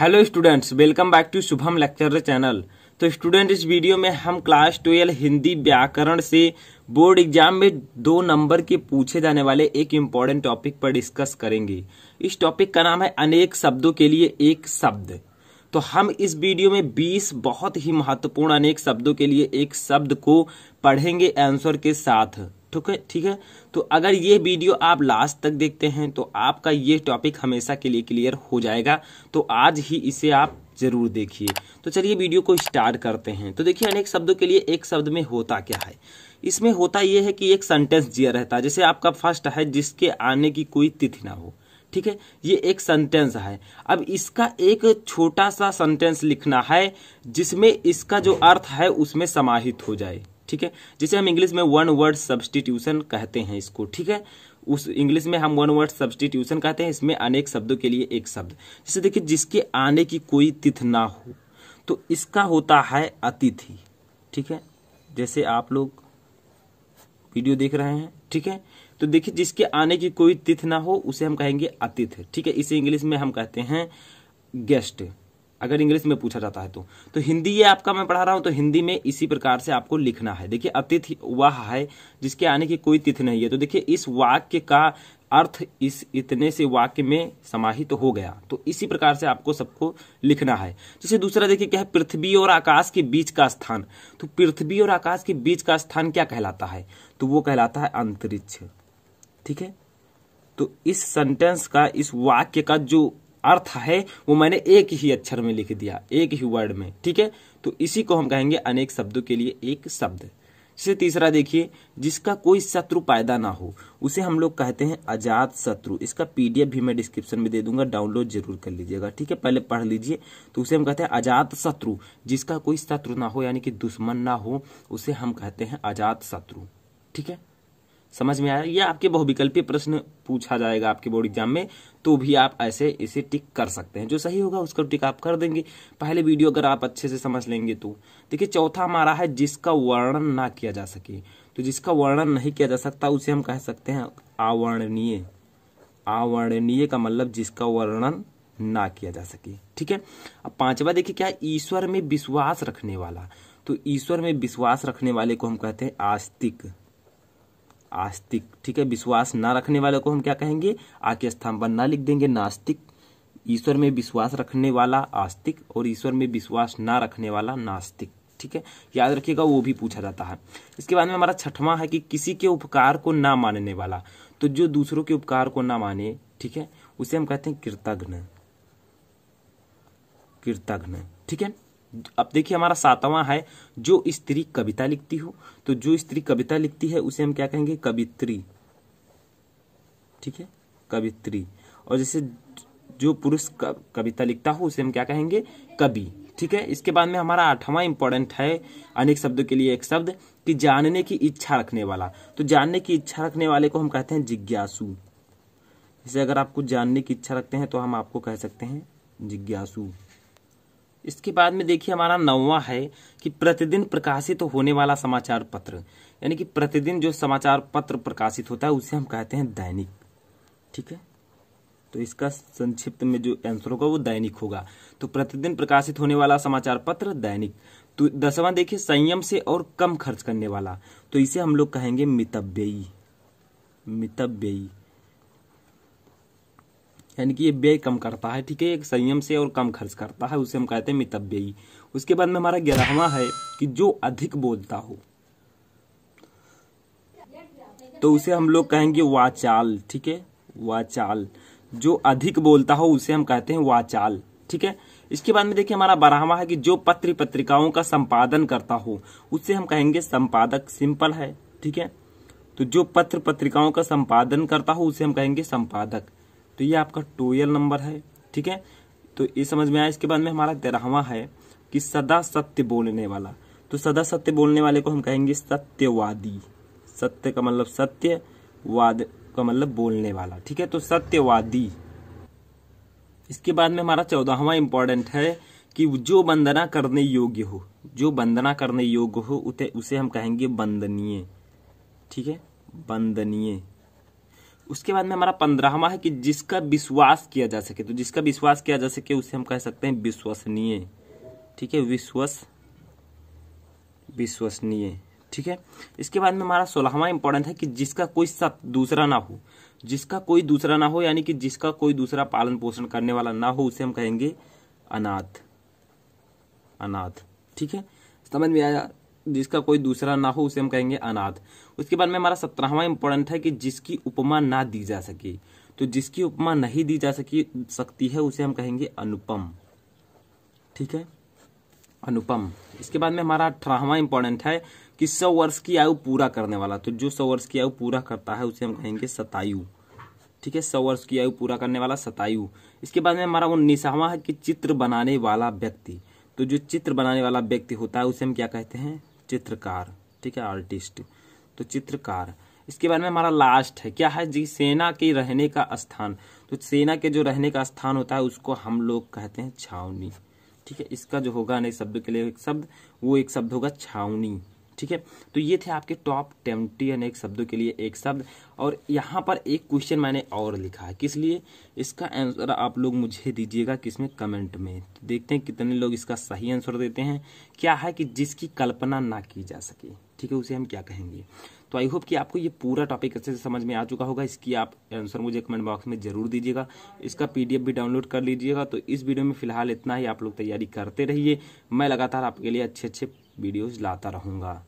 hello students welcome back to Shubham lecture channel तो student इस video में हम क्लास ट्वेल्व हिंदी व्याकरण से बोर्ड एग्जाम में दो नंबर के पूछे जाने वाले एक इम्पोर्टेंट टॉपिक पर डिस्कस करेंगे इस टॉपिक का नाम है अनेक शब्दों के लिए एक शब्द तो हम इस वीडियो में 20 बहुत ही महत्वपूर्ण अनेक शब्दों के लिए एक शब्द को पढ़ेंगे आंसर के साथ ठीक है ठीक है तो अगर ये वीडियो आप लास्ट तक देखते हैं तो आपका ये टॉपिक हमेशा के लिए क्लियर हो जाएगा तो आज ही इसे आप जरूर देखिए तो चलिए वीडियो को स्टार्ट करते हैं तो देखिए अनेक शब्दों के लिए एक शब्द में होता क्या है इसमें होता यह है कि एक सेंटेंस दिया रहता है जैसे आपका फर्स्ट है जिसके आने की कोई तिथि ना हो ठीक है ये एक सेंटेंस है अब इसका एक छोटा सा सेंटेंस लिखना है जिसमें इसका जो अर्थ है उसमें समाहित हो जाए ठीक है जिसे हम इंग्लिश में वन वर्ड सब्सटीट्यूशन कहते हैं इसको ठीक है उस इंग्लिश में हम वन वर्ड सब्सटीट्यूशन कहते हैं इसमें अनेक शब्दों के लिए एक शब्द जैसे देखिए जिसके आने की कोई तिथ ना हो तो इसका होता है अतिथि ठीक है जैसे आप लोग वीडियो देख रहे हैं ठीक है तो देखिए जिसके आने की कोई तिथि ना हो उसे हम कहेंगे अतिथि ठीक है इसे इंग्लिश में हम कहते हैं गेस्ट अगर इंग्लिश में पूछा जाता है तो तो हिंदी ये आपका मैं पढ़ा रहा हूँ तो हिंदी में इसी प्रकार से आपको लिखना है देखिए अतिथि वाह है जिसके आने की कोई तिथि नहीं है तो देखिए इस वाक्य का अर्थ इस इतने से वाक्य में समाहित तो हो गया तो इसी प्रकार से आपको सबको लिखना है जैसे दूसरा देखिए क्या है पृथ्वी और आकाश के बीच का स्थान तो पृथ्वी और आकाश के बीच का स्थान क्या कहलाता है तो वो कहलाता है अंतरिक्ष ठीक है तो इस सेंटेंस का इस वाक्य का जो अर्थ है वो मैंने एक ही अक्षर में लिख दिया एक ही वर्ड में ठीक है तो इसी को हम कहेंगे अनेक शब्दों के लिए एक शब्द से तीसरा देखिए जिसका कोई शत्रु पैदा ना हो उसे हम लोग कहते हैं अजात शत्रु इसका पीडीएफ भी मैं डिस्क्रिप्शन में दे दूंगा डाउनलोड जरूर कर लीजिएगा ठीक है पहले पढ़ लीजिए तो उसे हम कहते हैं अजात शत्रु जिसका कोई शत्रु ना हो यानी कि दुश्मन ना हो उसे हम कहते हैं अजात शत्रु ठीक है समझ में आया या आपके बहुविकल्पीय प्रश्न पूछा जाएगा आपके बोर्ड एग्जाम में तो भी आप ऐसे इसे टिक कर सकते हैं जो सही होगा उसका टिक आप कर देंगे पहले वीडियो अगर आप अच्छे से समझ लेंगे तो देखिए चौथा हमारा है जिसका वर्णन ना किया जा सके तो जिसका वर्णन नहीं किया जा सकता उसे हम कह सकते हैं आवर्णनीय आवर्णनीय का मतलब जिसका वर्णन ना किया जा सके ठीक है अब पांचवा देखिए क्या ईश्वर में विश्वास रखने वाला तो ईश्वर में विश्वास रखने वाले को हम कहते हैं आस्तिक आस्तिक ठीक है विश्वास ना रखने वाले को हम क्या कहेंगे आके स्थान पर ना लिख देंगे नास्तिक ईश्वर में विश्वास रखने वाला आस्तिक और ईश्वर में विश्वास ना रखने वाला नास्तिक ठीक है याद रखिएगा वो भी पूछा जाता है इसके बाद में हमारा छठवां है कि किसी के उपकार को ना मानने वाला तो जो दूसरों के उपकार को ना माने ठीक है उसे हम कहते हैं कृतघ्न कृतघ्न ठीक है अब देखिए हमारा सातवां है जो स्त्री कविता लिखती हो तो जो स्त्री कविता लिखती है उसे हम क्या कहेंगे कवित्री ठीक है कवित्री और जैसे जो पुरुष कविता लिखता हो उसे हम क्या कहेंगे कवि ठीक है इसके बाद में हमारा आठवां इंपॉर्टेंट है अनेक शब्दों के लिए एक शब्द कि जानने की इच्छा रखने वाला तो जानने की इच्छा रखने वाले को हम कहते हैं जिज्ञासु जैसे अगर आप कुछ जानने की इच्छा रखते हैं तो हम आपको कह सकते हैं जिज्ञासु इसके बाद में देखिए हमारा नौवा है कि प्रतिदिन प्रकाशित तो होने वाला समाचार पत्र यानी कि प्रतिदिन जो समाचार पत्र प्रकाशित होता है उसे हम कहते हैं दैनिक ठीक है तो इसका संक्षिप्त में जो आंसर होगा वो दैनिक होगा तो प्रतिदिन प्रकाशित होने वाला समाचार पत्र दैनिक तो दसवां देखिए संयम से और कम खर्च करने वाला तो इसे हम लोग कहेंगे मितव्ययी मितव्ययी यानी कि ये व्यय कम करता है ठीक है एक संयम से और कम खर्च करता है उसे हम कहते हैं मितव्ययी उसके बाद में हमारा ग्यारहवा है कि जो अधिक बोलता हो तो उसे हम लोग कहेंगे वाचाल ठीक है वाचाल जो अधिक बोलता हो उसे हम कहते हैं वाचाल ठीक है इसके बाद में देखिए हमारा बारहवा है कि जो पत्र पत्रिकाओं का संपादन करता हो उसे हम कहेंगे संपादक सिंपल है ठीक है तो जो पत्र पत्रिकाओं का संपादन करता हो उसे हम कहेंगे संपादक तो ये आपका टूयल नंबर है ठीक है तो ये समझ में आया इसके बाद में हमारा तेरहवा है कि सदा सत्य बोलने वाला तो सदा सत्य बोलने वाले को हम कहेंगे सत्यवादी सत्य का मतलब सत्य वाद का मतलब बोलने वाला ठीक है तो सत्यवादी इसके बाद में हमारा चौदाहवा इंपॉर्टेंट है कि जो वंदना करने योग्य हो जो वंदना करने योग्य हो उसे हम कहेंगे वंदनीय ठीक है वंदनीय उसके बाद में हमारा पंद्रहवा है कि जिसका विश्वास किया जा सके तो जिसका विश्वास किया जा सके उसे हम कह सकते हैं विश्वसनीय ठीक है विश्वस विश्वसनीय ठीक है इसके बाद में हमारा सोलहवा इंपॉर्टेंट है कि जिसका कोई सब दूसरा ना हो जिसका कोई दूसरा ना हो यानी कि जिसका कोई दूसरा पालन पोषण करने वाला ना हो उसे हम कहेंगे अनाथ अनाथ ठीक है समझ में आया जिसका कोई दूसरा ना हो उसे हम कहेंगे अनाथ उसके बाद में हमारा सत्रहवा इम्पोर्टेंट है कि जिसकी उपमा ना दी जा सके तो जिसकी उपमा नहीं दी जा सकी सकती है उसे हम कहेंगे अनुपम ठीक है अनुपम इसके बाद में हमारा अठारहवा इंपॉर्टेंट है कि सौ वर्ष की आयु पूरा करने वाला तो जो सौ वर्ष की आयु पूरा करता है उसे हम कहेंगे सतायु ठीक है सौ वर्ष की आयु पूरा करने वाला सतायु इसके बाद में हमारा उन्नीसवा है कि चित्र बनाने वाला व्यक्ति तो जो चित्र बनाने वाला व्यक्ति होता है उसे हम क्या कहते हैं चित्रकार ठीक है आर्टिस्ट तो चित्रकार इसके बारे में हमारा लास्ट है क्या है जी सेना के रहने का स्थान तो सेना के जो रहने का स्थान होता है उसको हम लोग कहते हैं छावनी ठीक है इसका जो होगा नहीं शब्द के लिए एक शब्द वो एक शब्द होगा छावनी ठीक है तो ये थे आपके टॉप ट्वेंटी अनेक शब्दों के लिए एक शब्द और यहाँ पर एक क्वेश्चन मैंने और लिखा है किस लिए इसका आंसर आप लोग मुझे दीजिएगा किसमें कमेंट में तो देखते हैं कितने लोग इसका सही आंसर देते हैं क्या है कि जिसकी कल्पना ना की जा सके ठीक है उसे हम क्या कहेंगे तो आई होप कि आपको ये पूरा टॉपिक अच्छे से समझ में आ चुका होगा इसकी आप आंसर मुझे कमेंट बॉक्स में जरूर दीजिएगा इसका पीडीएफ भी डाउनलोड कर लीजिएगा तो इस वीडियो में फिलहाल इतना ही आप लोग तैयारी करते रहिए मैं लगातार आपके लिए अच्छे अच्छे वीडियोज़ लाता रहूँगा